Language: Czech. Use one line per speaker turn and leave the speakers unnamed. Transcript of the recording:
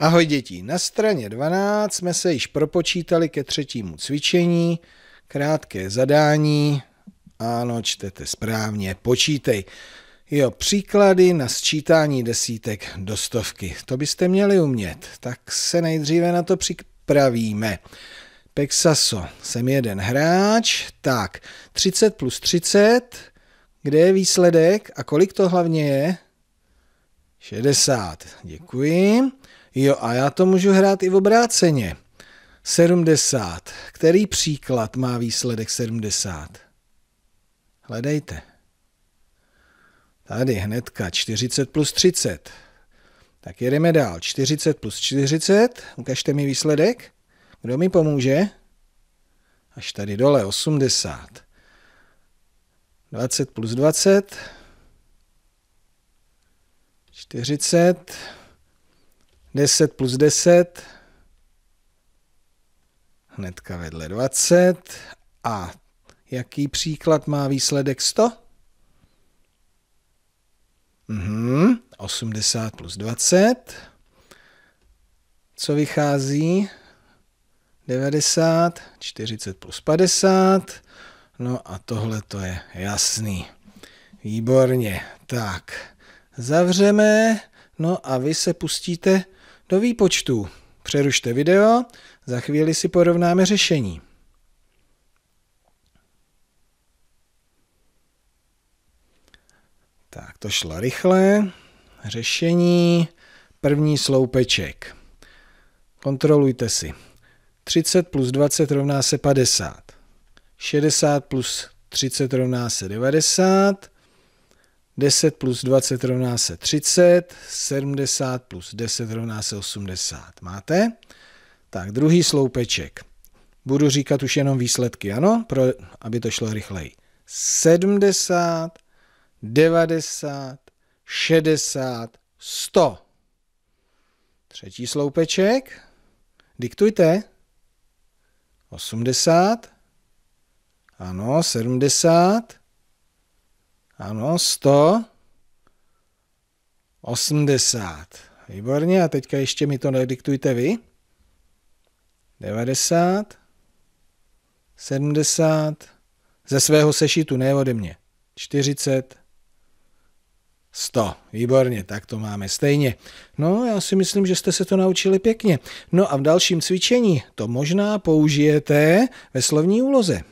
Ahoj děti, na straně 12 jsme se již propočítali ke třetímu cvičení, krátké zadání, ano, čtete správně, počítej. Jo, příklady na sčítání desítek do stovky, to byste měli umět, tak se nejdříve na to připravíme. Pexaso, jsem jeden hráč, tak 30 plus 30, kde je výsledek a kolik to hlavně je? 60, děkuji. Jo, a já to můžu hrát i v obráceně. 70. Který příklad má výsledek 70? Hledejte. Tady hnedka 40 plus 30. Tak jedeme dál. 40 plus 40. Ukažte mi výsledek. Kdo mi pomůže? Až tady dole 80. 20 plus 20. 40. 10 plus 10, hnedka vedle 20. A jaký příklad má výsledek 100? Mhm, 80 plus 20. Co vychází? 90, 40 plus 50. No a tohle to je jasný. Výborně. Tak, zavřeme. No a vy se pustíte do výpočtu přerušte video, za chvíli si porovnáme řešení. Tak, to šlo rychle. Řešení, první sloupeček. Kontrolujte si. 30 plus 20 rovná se 50. 60 plus 30 rovná se 90. 10 plus 20 rovná se 30, 70 plus 10 rovná se 80. Máte? Tak, druhý sloupeček. Budu říkat už jenom výsledky, ano, pro, aby to šlo rychleji. 70, 90, 60, 100. Třetí sloupeček. Diktujte. 80. Ano, 70. Ano, 100. 80. Výborně, a teďka ještě mi to nediktujte vy. 90. 70. Ze svého sešitu, ne ode mě. 40. 100. Výborně, tak to máme stejně. No, já si myslím, že jste se to naučili pěkně. No a v dalším cvičení to možná použijete ve slovní úloze.